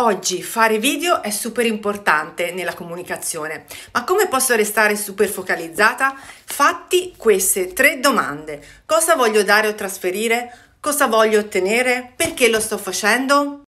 Oggi fare video è super importante nella comunicazione, ma come posso restare super focalizzata? Fatti queste tre domande. Cosa voglio dare o trasferire? Cosa voglio ottenere? Perché lo sto facendo?